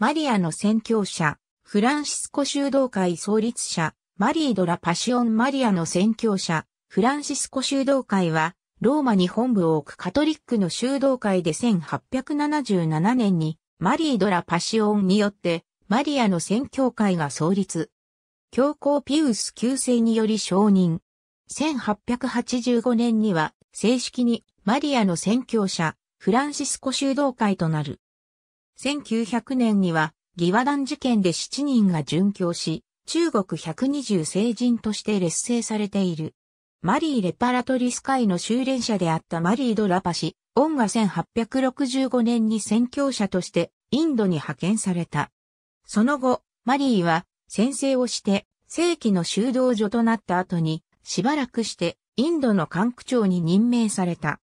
マリアの宣教者、フランシスコ修道会創立者、マリードラ・パシオン・マリアの宣教者、フランシスコ修道会は、ローマに本部を置くカトリックの修道会で1877年に、マリードラ・パシオンによって、マリアの宣教会が創立。教皇ピウス旧世により承認。1885年には正式にマリアの宣教者、フランシスコ修道会となる。1900年には、義和団事件で7人が殉教し、中国120成人として劣勢されている。マリー・レパラトリス会の修練者であったマリー・ドラパシ、オが1865年に宣教者としてインドに派遣された。その後、マリーは先生をして正規の修道所となった後に、しばらくしてインドの管区長に任命された。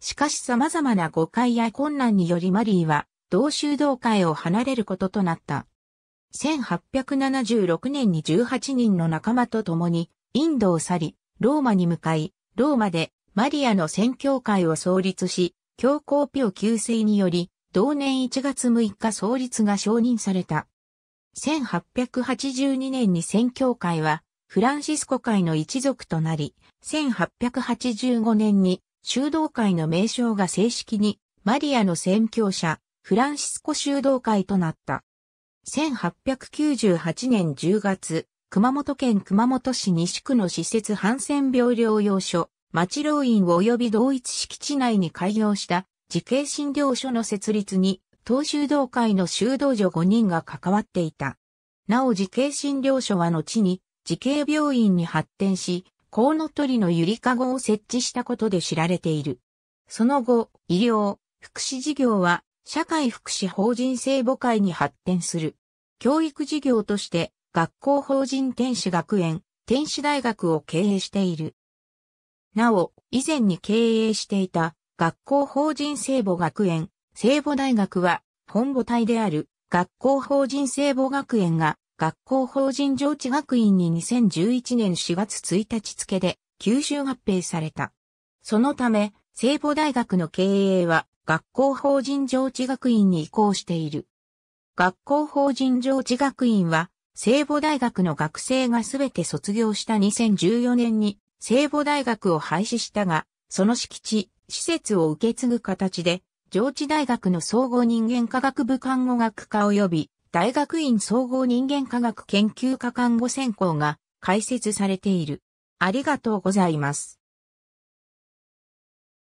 しかし様々な誤解や困難によりマリーは同修道会を離れることとなった。1876年に18人の仲間と共に、インドを去り、ローマに向かい、ローマでマリアの宣教会を創立し、教皇ピオ9世により、同年1月6日創立が承認された。1882年に宣教会は、フランシスコ会の一族となり、1885年に修道会の名称が正式にマリアの宣教者、フランシスコ修道会となった。1898年10月、熊本県熊本市西区の施設ハンセン病療養所、町老院及び同一敷地内に開業した慈恵診療所の設立に、東修道会の修道女5人が関わっていた。なお慈恵診療所は後に慈恵病院に発展し、コウノトリのゆりかごを設置したことで知られている。その後、医療、福祉事業は社会福祉法人聖母会に発展する。教育事業として学校法人天使学園、天使大学を経営している。なお、以前に経営していた学校法人聖母学園、聖母大学は本母体である学校法人聖母学園が学校法人上智学院に2011年4月1日付で吸収合併された。そのため、聖母大学の経営は学校法人上智学院に移行している。学校法人上智学院は、聖母大学の学生がすべて卒業した2014年に聖母大学を廃止したが、その敷地、施設を受け継ぐ形で、上智大学の総合人間科学部看護学科及び大学院総合人間科学研究科看護専攻が開設されている。ありがとうございます。